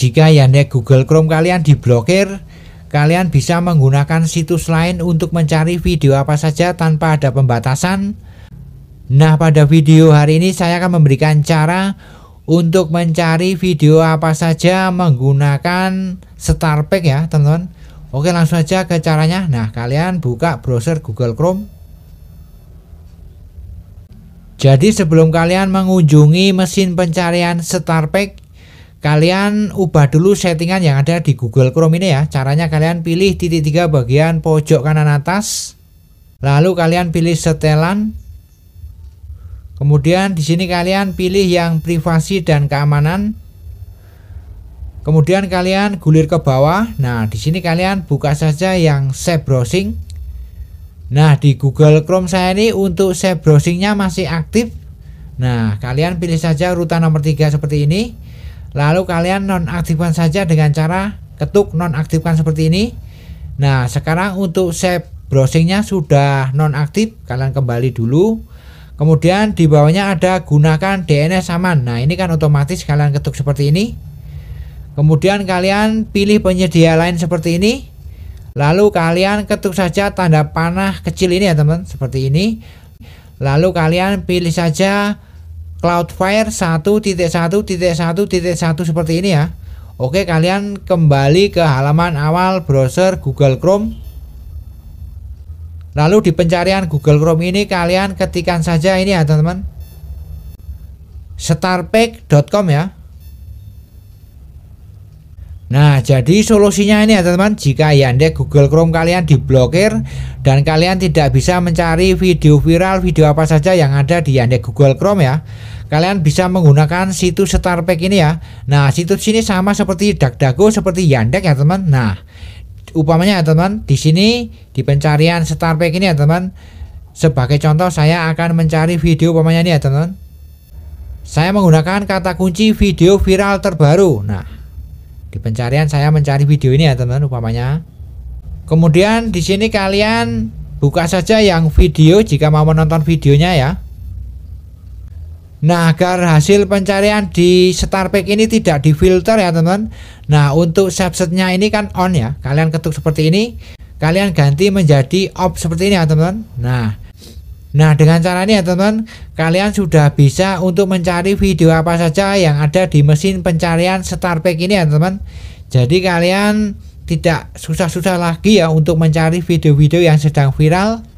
Jika Yandex Google Chrome kalian diblokir, kalian bisa menggunakan situs lain untuk mencari video apa saja tanpa ada pembatasan. Nah, pada video hari ini saya akan memberikan cara untuk mencari video apa saja menggunakan Starpack ya, teman-teman. Oke, langsung aja ke caranya. Nah, kalian buka browser Google Chrome. Jadi sebelum kalian mengunjungi mesin pencarian Starpack, kalian ubah dulu settingan yang ada di Google Chrome ini ya. Caranya kalian pilih titik tiga bagian pojok kanan atas. Lalu kalian pilih setelan. Kemudian di sini kalian pilih yang privasi dan keamanan. Kemudian kalian gulir ke bawah. Nah, di sini kalian buka saja yang save browsing. Nah, di Google Chrome saya ini untuk save browsingnya masih aktif. Nah, kalian pilih saja rutan nomor 3 seperti ini. Lalu kalian nonaktifkan saja dengan cara ketuk nonaktifkan seperti ini. Nah, sekarang untuk save browsingnya sudah nonaktif, kalian kembali dulu. Kemudian di bawahnya ada gunakan DNS aman. Nah, ini kan otomatis kalian ketuk seperti ini. Kemudian kalian pilih penyedia lain seperti ini. Lalu kalian ketuk saja tanda panah kecil ini ya, teman, seperti ini. Lalu kalian pilih saja Cloudflare 1.1.1.1 seperti ini ya. Oke, kalian kembali ke halaman awal browser Google Chrome. Lalu di pencarian Google Chrome ini kalian ketikkan saja ini ya, teman-teman. starpack.com ya. Nah, jadi solusinya ini ya teman-teman, jika Yandex Google Chrome kalian diblokir dan kalian tidak bisa mencari video viral, video apa saja yang ada di Yandex Google Chrome ya. Kalian bisa menggunakan situs Starpack ini ya. Nah, situs ini sama seperti DuckDuckGo, seperti Yandex ya teman. Nah, upamanya ya teman, di sini di pencarian Starpack ini ya teman. Sebagai contoh saya akan mencari video upamanya ini ya teman. Saya menggunakan kata kunci video viral terbaru. Nah, di pencarian saya mencari video ini ya teman-teman umpamanya. Kemudian di sini kalian buka saja yang video jika mau menonton videonya ya. Nah, agar hasil pencarian di Starpack ini tidak difilter ya, teman. teman Nah, untuk subsetnya ini kan on ya. Kalian ketuk seperti ini, kalian ganti menjadi off seperti ini ya, teman teman. Nah, Nah, dengan cara ini ya teman-teman, kalian sudah bisa untuk mencari video apa saja yang ada di mesin pencarian Starpack ini ya teman-teman. Jadi kalian tidak susah-susah lagi ya untuk mencari video-video yang sedang viral